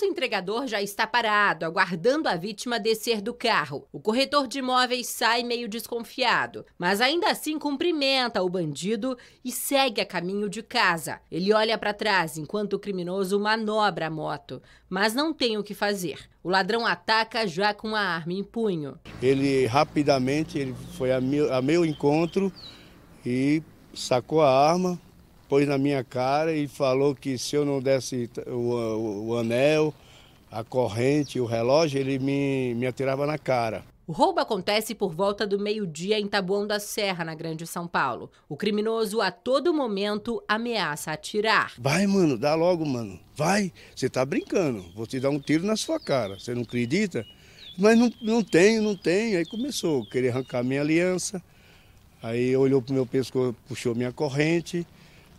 falso entregador já está parado, aguardando a vítima descer do carro. O corretor de imóveis sai meio desconfiado, mas ainda assim cumprimenta o bandido e segue a caminho de casa. Ele olha para trás enquanto o criminoso manobra a moto, mas não tem o que fazer. O ladrão ataca já com a arma em punho. Ele rapidamente ele foi a meu, a meu encontro e sacou a arma pôs na minha cara e falou que se eu não desse o, o, o anel, a corrente, o relógio, ele me, me atirava na cara. O roubo acontece por volta do meio-dia em Taboão da Serra, na Grande São Paulo. O criminoso a todo momento ameaça atirar. Vai, mano, dá logo, mano. Vai, você tá brincando. Vou te dar um tiro na sua cara. Você não acredita? Mas não, não tenho, não tenho. Aí começou, querer arrancar minha aliança. Aí olhou pro meu pescoço, puxou minha corrente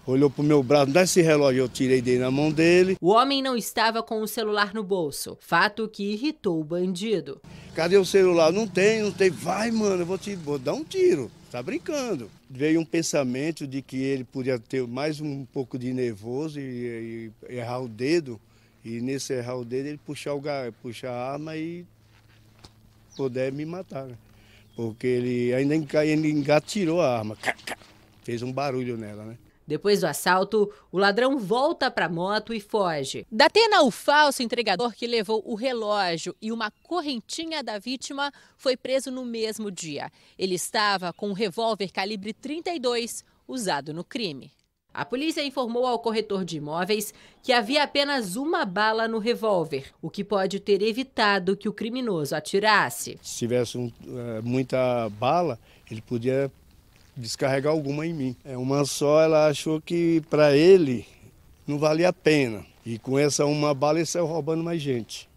olhou pro meu braço, dá esse relógio, eu tirei dele na mão dele. O homem não estava com o celular no bolso, fato que irritou o bandido. Cadê o celular? Não tem, não tem. Vai, mano, eu vou te vou dar um tiro. Tá brincando. Veio um pensamento de que ele podia ter mais um pouco de nervoso e, e errar o dedo. E nesse errar o dedo, ele puxar, o, puxar a arma e puder me matar. Né? Porque ele ainda ele engatirou a arma. Fez um barulho nela, né? Depois do assalto, o ladrão volta para a moto e foge. Datena, o falso entregador que levou o relógio e uma correntinha da vítima, foi preso no mesmo dia. Ele estava com um revólver calibre 32 usado no crime. A polícia informou ao corretor de imóveis que havia apenas uma bala no revólver, o que pode ter evitado que o criminoso atirasse. Se tivesse um, eh, muita bala, ele podia descarregar alguma em mim. É, uma só ela achou que para ele não valia a pena. E com essa uma bala ele saiu roubando mais gente.